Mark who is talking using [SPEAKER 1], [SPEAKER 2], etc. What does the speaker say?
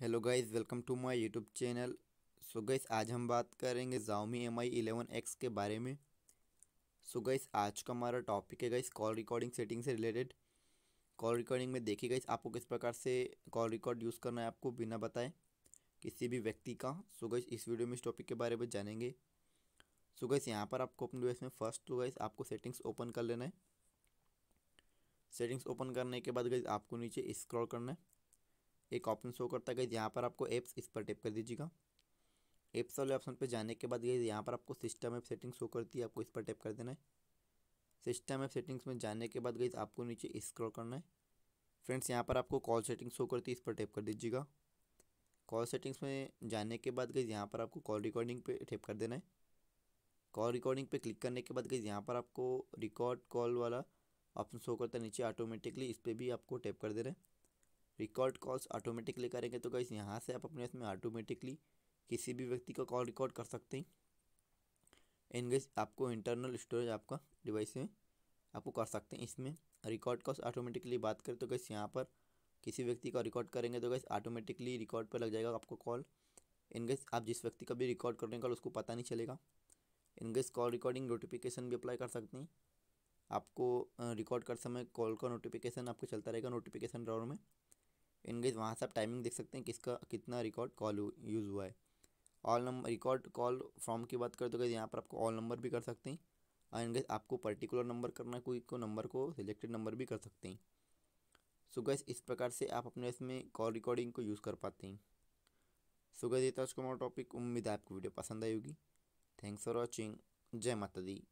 [SPEAKER 1] hello guys welcome to my YouTube channel so guys आज हम बात करेंगे Xiaomi M I eleven X के बारे में सो so गाइस आज का हमारा टॉपिक है गाइस कॉल रिकॉर्डिंग सेटिंग से रिलेटेड कॉल रिकॉर्डिंग में देखिए गाइस आपको किस प्रकार से कॉल रिकॉर्ड यूज़ करना है आपको बिना बताए किसी भी व्यक्ति का सो so गाइस इस वीडियो में इस टॉपिक के बारे में जानेंगे सो so गाइस यहाँ पर आपको अपने डिवाइस में फर्स्ट तो गाइस आपको सेटिंग्स ओपन कर लेना है सेटिंग्स ओपन करने के बाद गाइस आपको नीचे स्क्रॉल करना है एक ऑप्शन शो करता है गई यहाँ पर आपको एप्स इस पर टैप कर दीजिएगा एप्स वाले ऑप्शन पर जाने के बाद गई यहाँ पर आपको सिस्टम ऐप सेटिंग शो करती है आपको इस पर टैप कर देना है सिस्टम ऐप सेटिंग्स में जाने के बाद गई आपको नीचे स्क्रॉल करना है फ्रेंड्स यहाँ पर आपको कॉल सेटिंग शो करती है इस पर टैप कर दीजिएगा कॉल सेटिंग्स में जाने के बाद गई यहाँ पर आपको कॉल रिकॉर्डिंग पे टेप कर देना है कॉल रिकॉर्डिंग पे क्लिक करने के बाद गई यहाँ पर आपको रिकॉर्ड कॉल वाला ऑप्शन शो करता है नीचे ऑटोमेटिकली इस पर भी आपको टैप कर देना है रिकॉर्ड कॉल्स ऑटोमेटिकली करेंगे तो गाइस यहाँ से आप अपने इसमें ऑटोमेटिकली किसी भी व्यक्ति का कॉल रिकॉर्ड कर सकते हैं एंड गाइस आपको इंटरनल स्टोरेज आपका डिवाइस में आपको कर सकते हैं इसमें रिकॉर्ड कॉल्स ऑटोमेटिकली बात करें तो गैस यहाँ पर किसी व्यक्ति का रिकॉर्ड करेंगे तो गैस ऑटोमेटिकली रिकॉर्ड पर लग जाएगा आपको कॉल इन गैस आप जिस व्यक्ति का भी रिकॉर्ड करने कॉल उसको पता नहीं चलेगा इन गैस कॉल रिकॉर्डिंग नोटिफिकेशन भी अप्लाई कर सकते हैं आपको रिकॉर्ड करते समय कॉल का नोटिफिकेशन आपको चलता रहेगा नोटिफिकेशन ड्रॉर में इनगेज वहाँ से आप टाइमिंग देख सकते हैं किसका कितना रिकॉर्ड कॉल यूज़ हुआ है all number record call from की बात करें तो गैस यहाँ पर आपको ऑल नंबर भी कर सकते हैं और इनगेज आपको पर्टिकुलर नंबर करना कोई को नंबर को सिलेक्टेड नंबर भी कर सकते हैं सो गैस इस प्रकार से आप अपने इसमें कॉल रिकॉर्डिंग को यूज़ कर पाते हैं सो गैस ये था उसको हमारा टॉपिक उम्मीद है आपको वीडियो पसंद आई होगी थैंक्स फॉर वॉचिंग जय माता दी